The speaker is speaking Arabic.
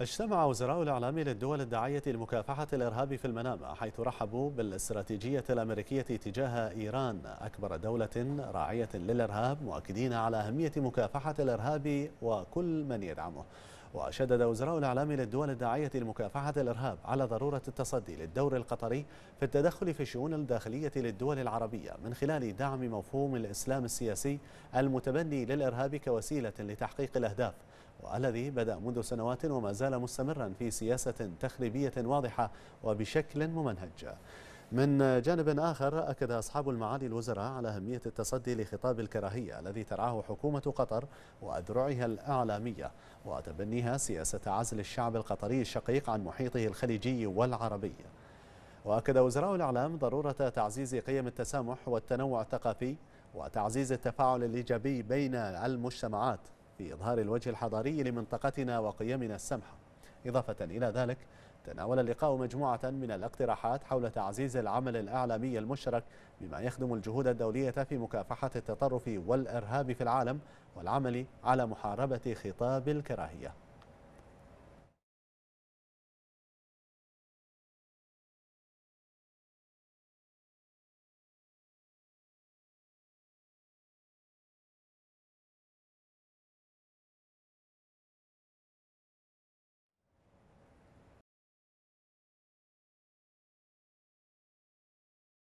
اجتمع وزراء الإعلام للدول الداعية لمكافحة الإرهاب في المنامة حيث رحبوا بالاستراتيجية الأمريكية تجاه إيران أكبر دولة راعية للإرهاب مؤكدين على أهمية مكافحة الإرهاب وكل من يدعمه وشدد وزراء الإعلام للدول الداعية لمكافحة الإرهاب على ضرورة التصدي للدور القطري في التدخل في الشؤون الداخلية للدول العربية من خلال دعم مفهوم الإسلام السياسي المتبني للإرهاب كوسيلة لتحقيق الأهداف والذي بدأ منذ سنوات وما زال مستمرا في سياسة تخريبية واضحة وبشكل ممنهج من جانب آخر أكد أصحاب المعالي الوزراء على أهمية التصدي لخطاب الكراهية الذي ترعاه حكومة قطر وأذرعها الإعلامية وتبنيها سياسة عزل الشعب القطري الشقيق عن محيطه الخليجي والعربي وأكد وزراء الإعلام ضرورة تعزيز قيم التسامح والتنوع الثقافي وتعزيز التفاعل الإيجابي بين المجتمعات في إظهار الوجه الحضاري لمنطقتنا وقيمنا السمحة إضافة إلى ذلك تناول اللقاء مجموعة من الاقتراحات حول تعزيز العمل الإعلامي المشترك بما يخدم الجهود الدولية في مكافحة التطرف والإرهاب في العالم والعمل على محاربة خطاب الكراهية